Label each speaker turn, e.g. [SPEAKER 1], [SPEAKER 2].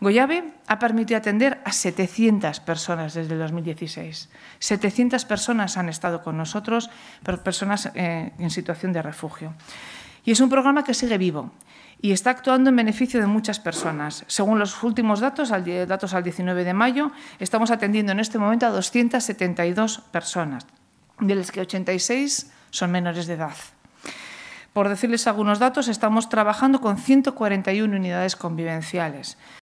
[SPEAKER 1] Goyave ha permitido atender a 700 personas desde el 2016. 700 personas han estado con nosotros, personas eh, en situación de refugio. Y es un programa que sigue vivo y está actuando en beneficio de muchas personas. Según los últimos datos, datos al 19 de mayo, estamos atendiendo en este momento a 272 personas, de las que 86 son menores de edad. Por decirles algunos datos, estamos trabajando con 141 unidades convivenciales.